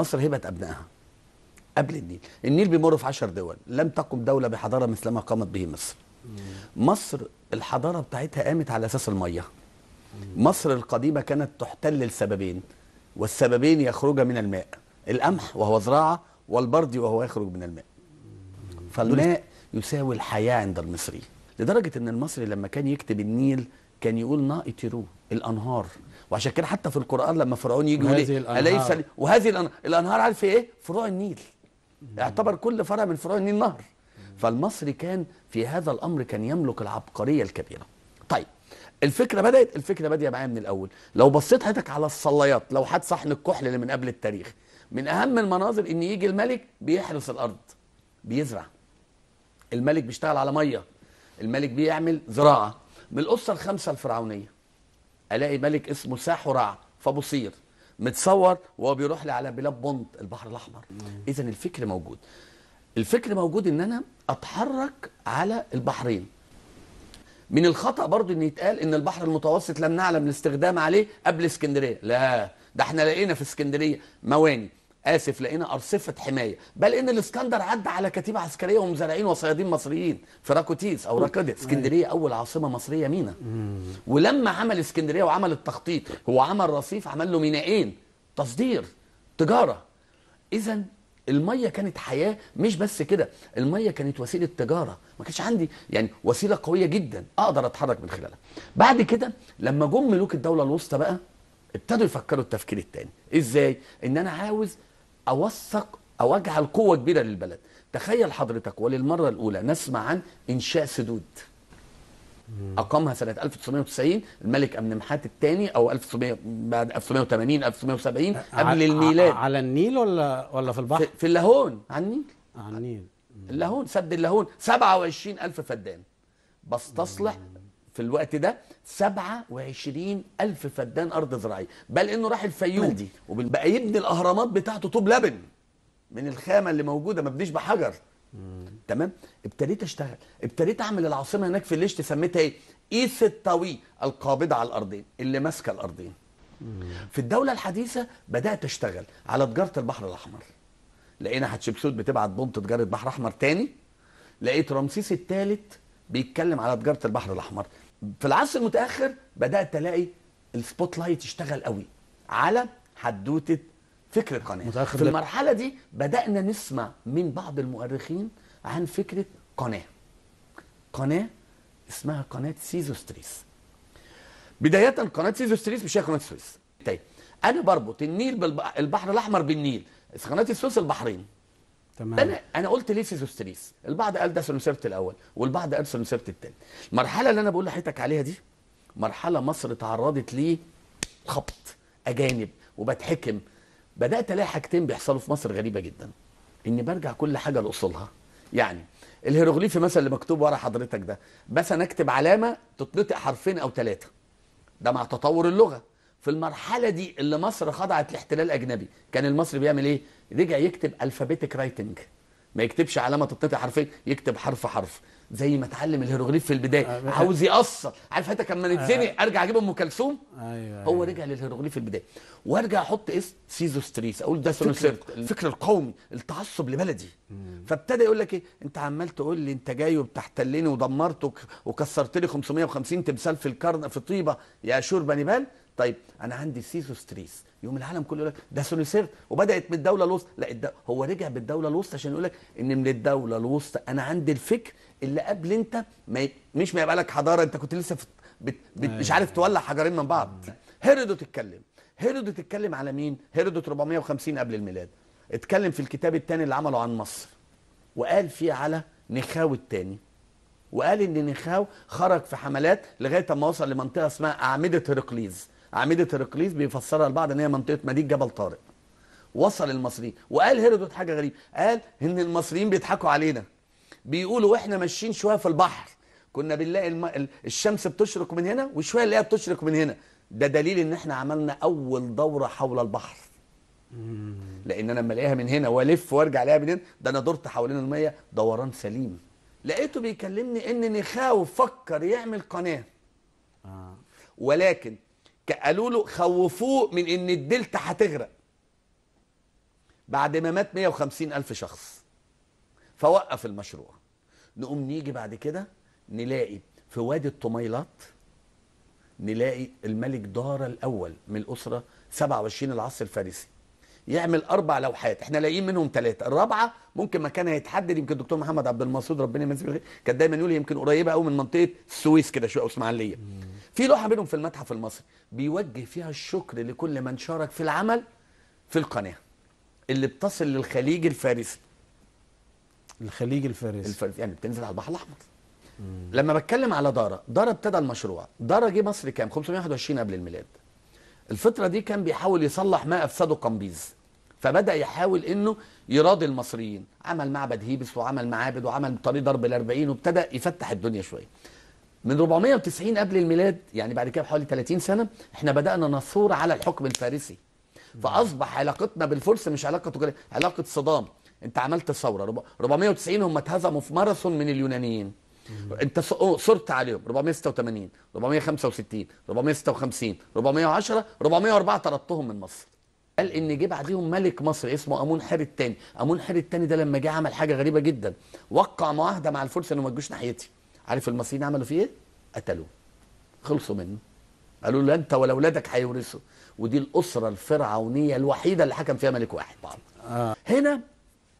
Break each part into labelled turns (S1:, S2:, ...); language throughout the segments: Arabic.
S1: مصر هبت أبنائها قبل النيل النيل بيمر في 10 دول لم تقم دولة بحضارة مثل ما قامت به مصر مصر الحضارة بتاعتها قامت على أساس المية مصر القديمة كانت تحتل لسببين والسببين يخرج من الماء القمح وهو زراعة والبرد وهو يخرج من الماء فالماء يساوي الحياة عند المصري لدرجة أن المصري لما كان يكتب النيل كان يقول نائترو الأنهار وعشان كده حتى في القران لما فرعون يجي يقول إيه، اليس وهذه الانهار عارف ايه فروع النيل اعتبر كل فرع من فروع النيل نهر فالمصري كان في هذا الامر كان يملك العبقريه الكبيره طيب الفكره بدات الفكره باديه معايا من الاول لو بصيت حضرتك على الصلايات لو حد صحن الكحل اللي من قبل التاريخ من اهم المناظر ان يجي الملك بيحرس الارض بيزرع الملك بيشتغل على ميه الملك بيعمل زراعه من القصه الخمسه الفرعونيه الاقي ملك اسمه ساحرع فبصير متصور وهو بيروح لي على بلاد بونت البحر الاحمر اذا الفكر موجود الفكر موجود ان انا اتحرك على البحرين من الخطا برضو ان يتقال ان البحر المتوسط لم نعلم الاستخدام عليه قبل اسكندريه لا ده احنا لقينا في اسكندريه مواني اسف لقينا ارصفه حمايه بل ان الاسكندر عدى على كتيبه عسكريه ومزارعين وصيادين مصريين في راكوتيس او راكده اسكندريه اول عاصمه مصريه مينا ولما عمل اسكندريه وعمل التخطيط هو عمل رصيف عمل له مينائين تصدير تجاره اذا الميه كانت حياه مش بس كده الميه كانت وسيله تجاره ما كانش عندي يعني وسيله قويه جدا اقدر اتحرك من خلالها بعد كده لما جم ملوك الدوله الوسطى بقى ابتدوا يفكروا التفكير التاني ازاي ان انا عاوز اوثق او اجعل قوه كبيره للبلد تخيل حضرتك وللمره الاولى نسمع عن انشاء سدود اقامها سنه 1990 الملك امن محات الثاني او 1900 بعد 1980 1970 أه، قبل الميلاد على النيل ولا ولا في البحر في اللاهون على النيل على النيل اللاهون سد اللاهون 27000 فدان بستصلح في الوقت ده 27 ألف فدان أرض زراعية بل إنه راح الفيوم دي وبقى يبني الأهرامات بتاعته طوب لبن من الخامة اللي موجودة ما بنيش بحجر تمام ابتديت اشتغل ابتديت اعمل العاصمه هناك في الليش سميتها ايه ايس الطوي القابضه على الارضين اللي ماسكه الارضين في الدوله الحديثه بدات اشتغل على تجاره البحر الاحمر لقينا حتشبسوت بتبعت بوم تجاره بحر احمر تاني لقيت رمسيس الثالث بيتكلم على تجاره البحر الاحمر في العصر المتاخر بدات تلاقي السبوت لايت يشتغل قوي على حدوته فكر القناه متأخر في المرحله دي بدانا نسمع من بعض المؤرخين عن فكره قناه قناه اسمها قناه سيزوستريس بدايه قناه سيزوستريس مش هي قناه السويس طيب انا بربط النيل بالبحر الاحمر بالنيل قناه السويس البحرين تمام انا انا قلت ليه سيزوستريس البعض قال ده سيرت الاول والبعض قال سيرت الثاني المرحله اللي انا بقول لحضرتك عليها دي مرحله مصر تعرضت ليه خبط اجانب وبتحكم بدات الاقي حاجتين بيحصلوا في مصر غريبه جدا اني برجع كل حاجه لاصولها يعني الهيروغليفي مثلا اللي مكتوب ورا حضرتك ده بس انا اكتب علامه تتنطق حرفين او ثلاثه ده مع تطور اللغه في المرحله دي اللي مصر خضعت لاحتلال اجنبي كان المصري بيعمل ايه رجع يكتب الفابيتك رايتنج ما يكتبش علامه تتقطع حرفين يكتب حرف حرف زي ما اتعلم الهيروغليف في البدايه آه عاوز يقصر عارف انت لما نتزنق ارجع اجيب ام كلثوم أيوة،, أيوة هو رجع للهيروغليف في البدايه وارجع احط اسم سيزو ستريس اقول ده سونسيرت الفكر القومي التعصب لبلدي فابتدى يقول لك ايه انت عمال تقول لي انت جاي وبتحتلني ودمرت وكسرت لي 550 تمثال في الكرن في طيبه يا شور بني بال طيب انا عندي ستريس يوم العالم كله يقول لك ده سوليسيرت وبدات من الدوله الوسطى لا هو رجع بالدوله الوسطى عشان يقول لك ان من الدوله الوسطى انا عندي الفكر اللي قبل انت ما ي... مش ما يبقى لك حضاره انت كنت لسه في... بت... بت... مش أيوة. عارف تولع حجرين من بعض هيرودوت اتكلم هيرودوت اتكلم على مين هيرودوت 450 قبل الميلاد اتكلم في الكتاب الثاني اللي عمله عن مصر وقال فيه على نخاو الثاني وقال ان نخاو خرج في حملات لغايه ما وصل لمنطقه اسمها اعمده هرقليز عميده هرقليس بيفسرها البعض ان هي منطقه مدينه جبل طارق وصل المصريين وقال هيرودوت حاجه غريبه قال ان المصريين بيضحكوا علينا بيقولوا واحنا ماشيين شويه في البحر كنا بنلاقي الم... الشمس بتشرق من هنا وشويه نلاقيها بتشرق من هنا ده دليل ان احنا عملنا اول دوره حول البحر لان انا لما الاقيها من هنا والف وارجع الاقيها من هنا ده انا دورت حوالين الميه دوران سليم لقيته بيكلمني ان نخاو فكر يعمل قناه آه. ولكن قالوا له خوفوه من ان الدلتا هتغرق بعد ما مات 150 الف شخص فوقف المشروع نقوم نيجي بعد كده نلاقي في وادي الطميلات نلاقي الملك دارا الاول من الاسره 27 العصر الفارسي يعمل اربع لوحات احنا لاقيين منهم ثلاثه الرابعه ممكن مكانها يتحدد يمكن الدكتور محمد عبد المصود ربنا يمسيه بالخير كان دايما يقول يمكن قريبه قوي من منطقه السويس كده شويه اسماعيليه في لوحه بينهم في المتحف المصري بيوجه فيها الشكر لكل من شارك في العمل في القناه اللي بتصل للخليج الفارسي الخليج الفارسي الفارسي يعني بتنزل على البحر الاحمر لما بتكلم على دارا دارا ابتدى المشروع دارا جه مصر كام 521 قبل الميلاد الفتره دي كان بيحاول يصلح ما افسده قمبيز فبدا يحاول انه يراضي المصريين عمل معبد هيبس وعمل معابد وعمل طريق ضرب ال40 وابتدى يفتح الدنيا شويه من 490 قبل الميلاد يعني بعد كده بحوالي 30 سنه احنا بدانا نثور على الحكم الفارسي فاصبح علاقتنا بالفرس مش علاقه تجاريه علاقه صدام انت عملت ثوره 490 هم اتهزموا في ماراثون من اليونانيين انت صرت عليهم 486 465 456 410 404 طردتهم من مصر قال ان جه بعديهم ملك مصر اسمه امون حير الثاني امون حير الثاني ده لما جه عمل حاجه غريبه جدا وقع معاهده مع الفرس انه ما تجوش ناحيتي عارف المصريين عملوا فيه ايه؟ قتلوه خلصوا منه قالوا له انت ولا اولادك هيورثوا ودي الاسره الفرعونيه الوحيده اللي حكم فيها ملك واحد آه. هنا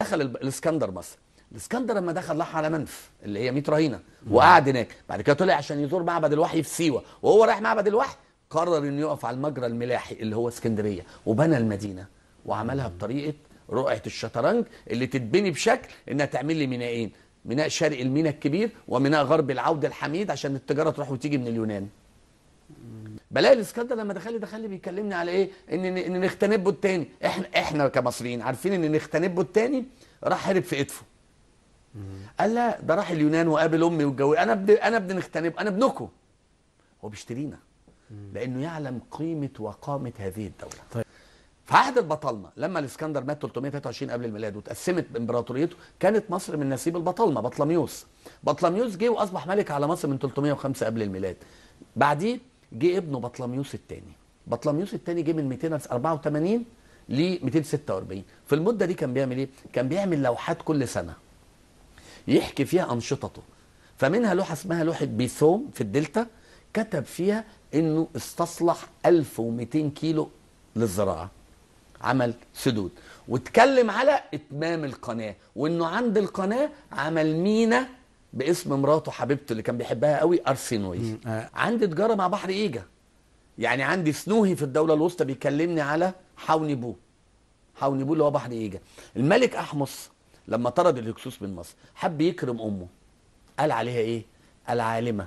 S1: دخل الاسكندر مصر الاسكندر لما دخل راح على منف اللي هي 100 رهينه وقعد هناك بعد كده طلع عشان يزور معبد الوحي في سيوه وهو رايح معبد الوحي قرر انه يقف على المجرى الملاحي اللي هو اسكندريه وبنى المدينه وعملها بطريقه رقعه الشطرنج اللي تتبني بشكل انها تعمل لي مينائين ميناء شرق الميناء الكبير وميناء غرب العود الحميد عشان التجاره تروح وتيجي من اليونان بلاقي الاسكندر لما دخل لي دخل لي بيكلمني على ايه ان ان نختنبه التاني احنا احنا كمصريين عارفين ان نختنبه التاني راح هرب في ايدفه. قال لا ده راح اليونان وقابل امي واتجوز انا ابن انا ابن نختنب انا ابنكم هو بيشترينا لانه يعلم قيمه وقامه هذه الدوله طيب. في عهد البطالمه لما الاسكندر مات 323 قبل الميلاد وتقسمت امبراطوريته كانت مصر من نسيب البطالمه بطلميوس بطلميوس جه واصبح ملك على مصر من 305 قبل الميلاد بعديه جه ابنه بطلميوس الثاني بطلميوس الثاني جه من 284 ل 246 في المده دي كان بيعمل ايه كان بيعمل لوحات كل سنه يحكي فيها انشطته فمنها لوحه اسمها لوحه بيثوم في الدلتا كتب فيها انه استصلح 1200 كيلو للزراعه عمل سدود واتكلم على اتمام القناه وانه عند القناه عمل مينا باسم مراته حبيبته اللي كان بيحبها قوي ارسينوي آه. عندي تجاره مع بحر ايجا يعني عندي سنوهي في الدوله الوسطى بيكلمني على حونبو بو اللي هو بحر ايجا الملك احمص لما طرد الهكسوس من مصر حب يكرم امه قال عليها ايه العالمه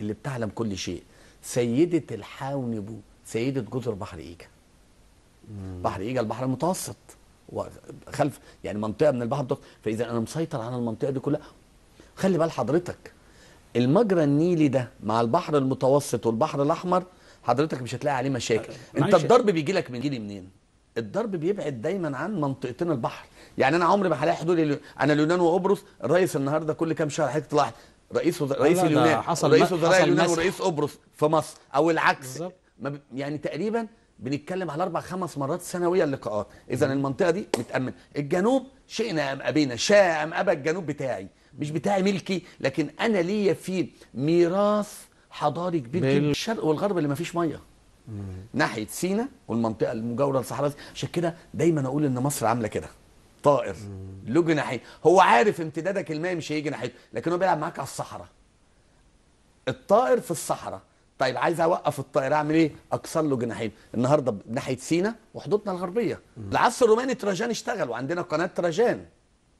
S1: اللي بتعلم كل شيء سيده الحاونبو سيده جزر بحر ايجا بحر ايجا البحر المتوسط وخلف يعني منطقه من البحر المتوسط فاذا انا مسيطر على المنطقه دي كلها خلي بال حضرتك المجرى النيلي ده مع البحر المتوسط والبحر الاحمر حضرتك مش هتلاقي عليه مشاكل أه، انت الضرب بيجي لك من جيلي منين الضرب بيبعد دايما عن منطقتنا البحر يعني انا عمري ما هلاقي حدود اليو... انا اليونان وقبرص الرئيس النهارده كل كام شهر حضرتك تلاحظ رئيس وز... رئيس اليونان حصل رئيس وزراء اليونان ورئيس قبرص في مصر او العكس ما ب... يعني تقريبا بنتكلم على اربع خمس مرات سنويا اللقاءات اذا المنطقه دي متامن الجنوب شئنا ام ابينا شاء ام ابى الجنوب بتاعي مش بتاعي ملكي لكن انا ليا فيه ميراث حضاري كبير جدا الشرق والغرب اللي ما فيش ميه ناحيه سينا والمنطقه المجاوره للصحراء عشان كده دايما اقول ان مصر عامله كده طائر له جناحين هو عارف امتدادك المائي مش هيجي ناحيته لكن هو بيلعب معاك على الصحراء الطائر في الصحراء طيب عايز اوقف الطائر اعمل ايه؟ اكسر له جناحين، النهارده ناحيه سينا وحدودنا الغربيه. العصر الروماني تراجان اشتغل وعندنا قناه تراجان.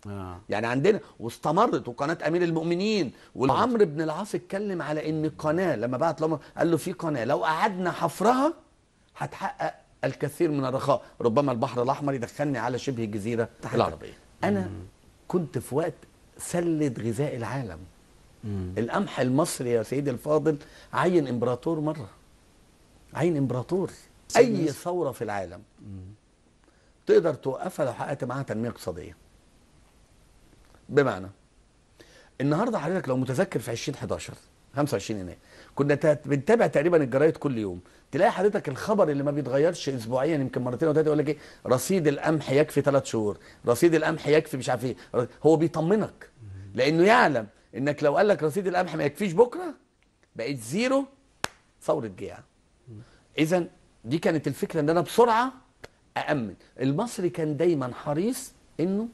S1: آه. يعني عندنا واستمرت وقناه امير المؤمنين طيب. وعمر بن العاص اتكلم على ان قناه لما بعت لعمر قال له في قناه لو قعدنا حفرها هتحقق الكثير من الرخاء، ربما البحر الاحمر يدخلني على شبه الجزيره العربيه. انا كنت في وقت سله غذاء العالم. مم. القمح المصري يا سيدي الفاضل عين امبراطور مره عين امبراطور اي ثوره في العالم مم. تقدر توقفها لو حققت معاها تنميه اقتصاديه بمعنى النهارده حضرتك لو متذكر في 2011 25 يناير كنا بنتابع تقريبا الجرايد كل يوم تلاقي حضرتك الخبر اللي ما بيتغيرش اسبوعيا يمكن مرتين او ثلاثه يقول لك ايه رصيد القمح يكفي ثلاث شهور رصيد القمح يكفي مش عارف ايه هو بيطمنك لانه يعلم انك لو قال لك رصيد القمح ما يكفيش بكره بقيت زيرو ثوره جياع اذا دي كانت الفكره ان انا بسرعه اامن المصري كان دايما حريص انه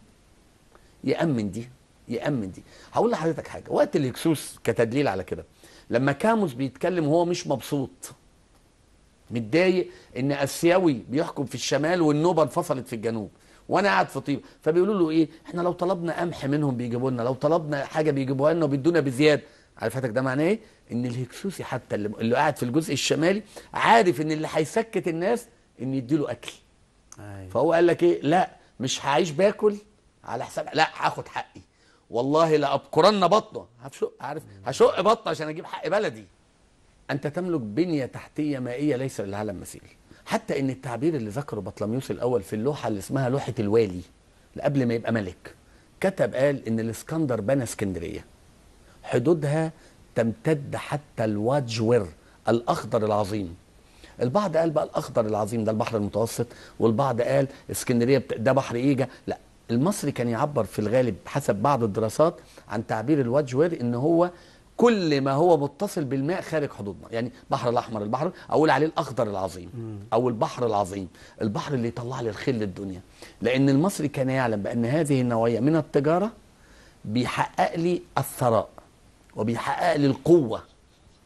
S1: يامن دي يامن دي هقول لحضرتك حاجه وقت الهكسوس كتدليل على كده لما كاموس بيتكلم وهو مش مبسوط متضايق ان اسيوي بيحكم في الشمال والنوبه انفصلت في الجنوب وانا قاعد في طيبه فبيقولوا له ايه احنا لو طلبنا قمح منهم بيجيبوا لنا لو طلبنا حاجه بيجيبوها لنا وبيدونا بزياده عرفتك ده معناه ايه ان الهكسوسي حتى اللي, اللي قاعد في الجزء الشمالي عارف ان اللي هيسكت الناس ان يديله اكل أيوة. فهو قال لك ايه لا مش هعيش باكل على حساب لا هاخد حقي والله لا لابقرن بطنه هشق عارف هشق بطنه عشان اجيب حق بلدي انت تملك بنيه تحتيه مائيه ليس للعالم مثيل حتى ان التعبير اللي ذكره بطلميوس الاول في اللوحه اللي اسمها لوحه الوالي قبل ما يبقى ملك كتب قال ان الاسكندر بنى اسكندريه حدودها تمتد حتى الواجور الاخضر العظيم البعض قال بقى الاخضر العظيم ده البحر المتوسط والبعض قال اسكندريه ده بحر ايجا لا المصري كان يعبر في الغالب حسب بعض الدراسات عن تعبير الواجور ان هو كل ما هو متصل بالماء خارج حدودنا يعني البحر الاحمر البحر اقول عليه الاخضر العظيم او البحر العظيم البحر اللي يطلع لي الخل الدنيا لان المصري كان يعلم بان هذه النوعيه من التجاره بيحقق لي الثراء وبيحقق لي القوه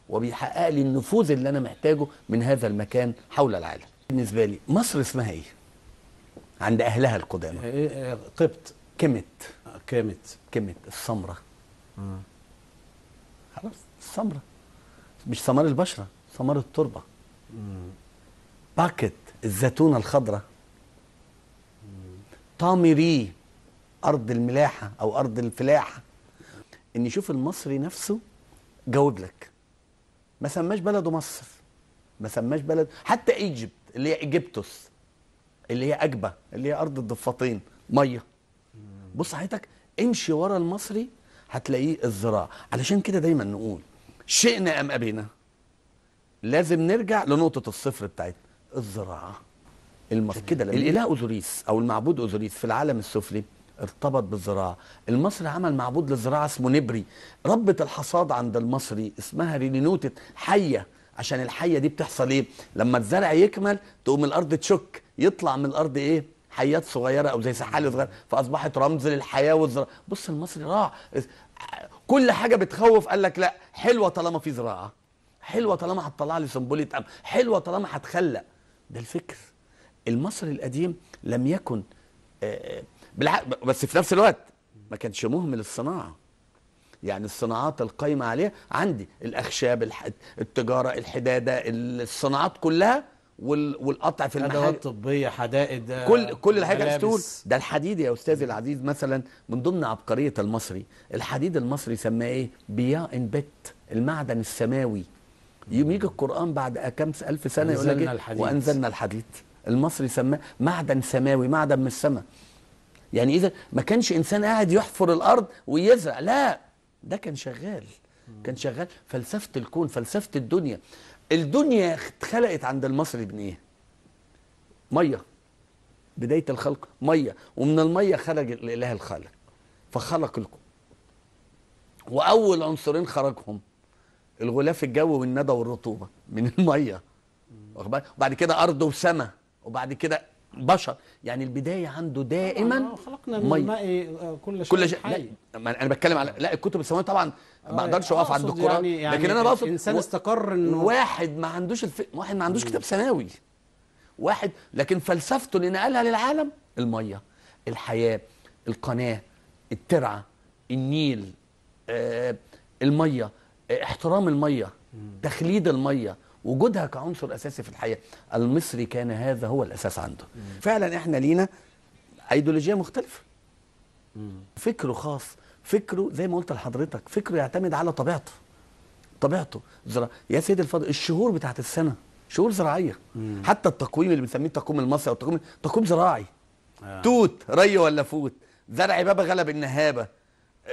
S1: وبيحقق لي النفوذ اللي انا محتاجه من هذا المكان حول العالم بالنسبه لي مصر اسمها ايه عند اهلها القدامى إيه، إيه، قبط كمت آه، كمت كمت السمره خلاص السمره مش ثمار البشره ثمار التربه باكت الزيتونه الخضراء طامري ارض الملاحه او ارض الفلاحه ان يشوف المصري نفسه جاوب لك ما سماش بلده مصر ما سماش بلد حتى ايجيبت اللي هي ايجيبتوس اللي هي اجبه اللي هي ارض الضفتين ميه بص حضرتك امشي ورا المصري هتلاقيه الذراع علشان كده دايما نقول شئنا ام ابينا لازم نرجع لنقطه الصفر بتاعتنا الذراع المصري كده الاله اوزوريس او المعبود اوزوريس في العالم السفلي ارتبط بالزراعه المصري عمل معبود للزراعه اسمه نبري ربة الحصاد عند المصري اسمها رينوتة حيه عشان الحيه دي بتحصل ايه لما الزرع يكمل تقوم الارض تشك يطلع من الارض ايه حيات صغيره او زي سحالة صغيره فاصبحت رمز للحياه والزراعه بص المصري راع كل حاجه بتخوف قال لك لا حلوه طالما في زراعه حلوه طالما هتطلع لي سنبله أم حلوه طالما هتخلق ده الفكر المصري القديم لم يكن آه، آه، بس في نفس الوقت ما كانش مهمل الصناعه يعني الصناعات القايمه عليها عندي الاخشاب التجاره الحداده الصناعات كلها والقطع في المحل ادوات طبيه حدائد كل كل الحاجات تقول ده الحديد يا استاذ العزيز مثلا من ضمن عبقريه المصري الحديد المصري سماه ايه بيا ان بت المعدن السماوي يوم يجي القران بعد كام الف سنه يقول لك إيه؟ وانزلنا الحديد المصري سماه معدن سماوي معدن من السماء يعني اذا ما كانش انسان قاعد يحفر الارض ويزرع لا ده كان شغال كان شغال فلسفه الكون فلسفه الدنيا الدنيا اتخلقت عند المصري من ايه ميه بدايه الخلق ميه ومن الميه خرج الاله الخالق فخلق الكون واول عنصرين خرجهم الغلاف الجوي والندى والرطوبه من الميه واخد وبعد كده ارض وسماء وبعد كده بشر يعني البدايه عنده دائما آه، خلقنا من الماء آه، كل شيء كل شيء حي. لا انا بتكلم على لا الكتب السماويه طبعا ما آه، اقدرش اقف عند القران يعني يعني لكن انا بقصد انسان استقر انه واحد ما عندوش الف... واحد ما عندوش كتاب سماوي واحد لكن فلسفته اللي نقلها للعالم الميه الحياه القناه الترعه النيل آه الميه احترام الميه تخليد الميه وجودها كعنصر اساسي في الحياه المصري كان هذا هو الاساس عنده مم. فعلا احنا لينا ايديولوجيه مختلفه مم. فكره خاص فكره زي ما قلت لحضرتك فكره يعتمد على طبيعته طبيعته زرع. يا سيدي الفضل الشهور بتاعت السنه شهور زراعيه مم. حتى التقويم اللي بنسميه التقويم المصري او التقويم تقويم زراعي آه. توت ري ولا فوت زرع بابا غلب النهابه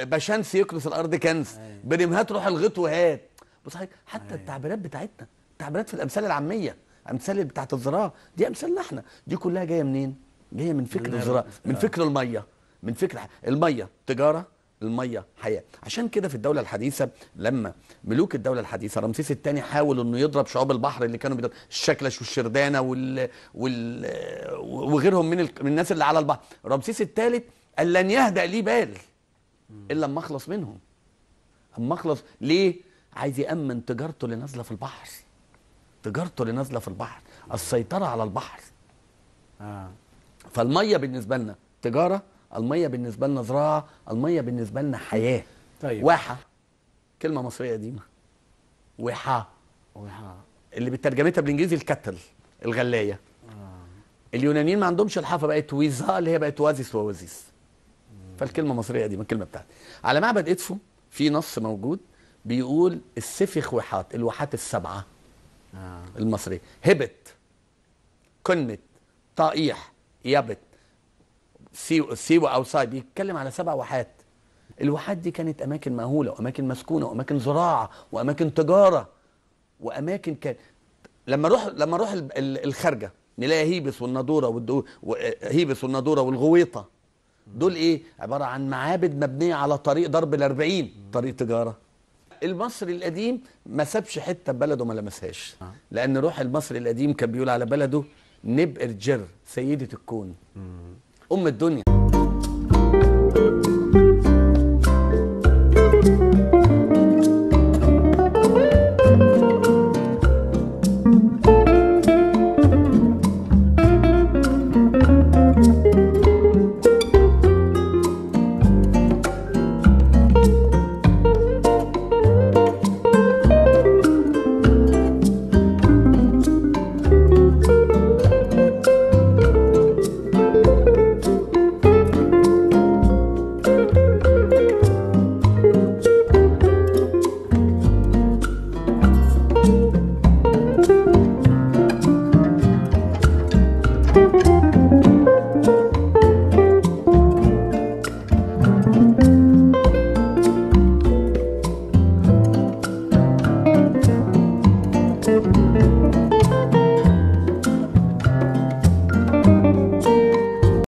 S1: بشمس يكنس الارض كنس أيه. بنمهات روح الغيط وهات بص حتى آه. التعبيرات بتاعتنا تعبيرات في الامثال العاميه امثال بتاعه الزراعه دي امثالنا احنا دي كلها جايه منين جايه من فكر الزراعه من آه. فكر الميه من فكر الميه تجاره الميه حياه عشان كده في الدوله الحديثه لما ملوك الدوله الحديثه رمسيس الثاني حاول انه يضرب شعوب البحر اللي كانوا بيضرب الشكلش والشردانه وال... وال... وغيرهم من, ال... من الناس اللي على البحر رمسيس الثالث قال لن يهدا لي بال الا اما اخلص منهم اما اخلص ليه عايز يامن تجارته اللي نازله في البحر تجارته اللي نازله في البحر السيطره على البحر آه. فالميه بالنسبه لنا تجاره الميه بالنسبه لنا زراعه الميه بالنسبه لنا حياه طيب واحه كلمه مصريه قديمه وحا وحا اللي بترجمتها بالانجليزي الكتل الغلايه آه. اليونانيين ما عندهمش الحافه بقت ويزا اللي هي بقت وازيس ووازيس فالكلمه مصريه دي من الكلمه بتاعتي على معبد ادفو في نص موجود بيقول السفخ وحات الوحات السبعه آه. المصري هبت كلمة طائح يبت سيو سيو أو ساي بيتكلم على سبع واحات الواحات دي كانت أماكن مهولة وأماكن مسكونة وأماكن زراعة وأماكن تجارة وأماكن كان لما أروح لما أروح الخارجة نلاقي هيبس والنادورة والدو... هيبس والنادورة والغويطة دول إيه عبارة عن معابد مبنية على طريق ضرب الأربعين طريق تجارة المصري القديم ما سابش حته بلده ما لمسهاش لان روح المصري القديم كان بيقول على بلده نبقر جر سيده الكون ام الدنيا